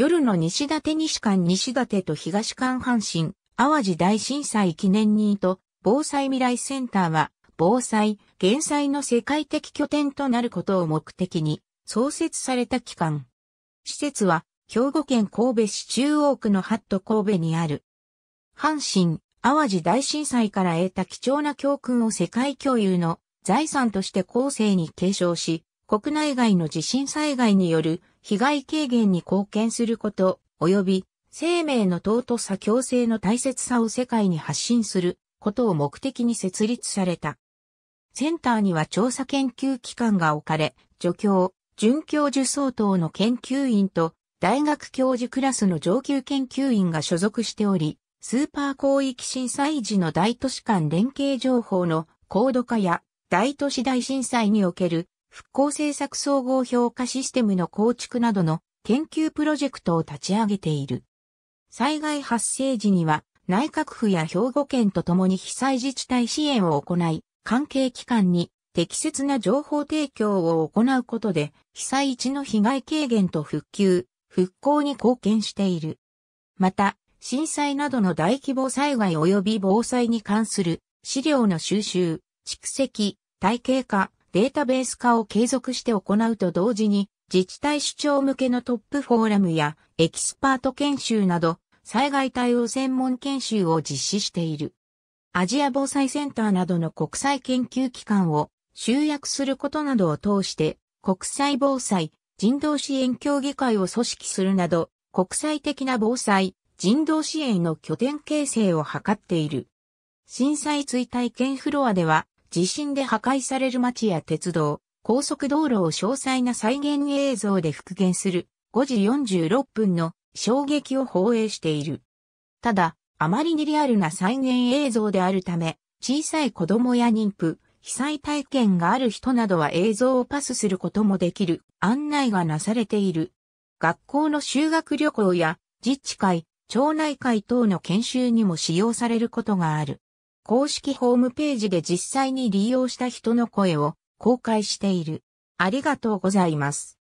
夜の西館西館西館と東館阪神、淡路大震災記念にと、防災未来センターは、防災、減災の世界的拠点となることを目的に、創設された機関。施設は、兵庫県神戸市中央区のハット神戸にある。阪神、淡路大震災から得た貴重な教訓を世界共有の財産として後世に継承し、国内外の地震災害による被害軽減に貢献すること、及び生命の尊さ共生の大切さを世界に発信することを目的に設立された。センターには調査研究機関が置かれ、助教、准教授相当の研究員と大学教授クラスの上級研究員が所属しており、スーパー広域震災時の大都市間連携情報の高度化や大都市大震災における復興政策総合評価システムの構築などの研究プロジェクトを立ち上げている。災害発生時には内閣府や兵庫県と共に被災自治体支援を行い、関係機関に適切な情報提供を行うことで、被災地の被害軽減と復旧、復興に貢献している。また、震災などの大規模災害及び防災に関する資料の収集、蓄積、体系化、データベース化を継続して行うと同時に、自治体主張向けのトップフォーラムやエキスパート研修など、災害対応専門研修を実施している。アジア防災センターなどの国際研究機関を集約することなどを通して、国際防災、人道支援協議会を組織するなど、国際的な防災、人道支援の拠点形成を図っている。震災追体験フロアでは、地震で破壊される街や鉄道、高速道路を詳細な再現映像で復元する5時46分の衝撃を放映している。ただ、あまりにリアルな再現映像であるため、小さい子供や妊婦、被災体験がある人などは映像をパスすることもできる案内がなされている。学校の修学旅行や自治会、町内会等の研修にも使用されることがある。公式ホームページで実際に利用した人の声を公開している。ありがとうございます。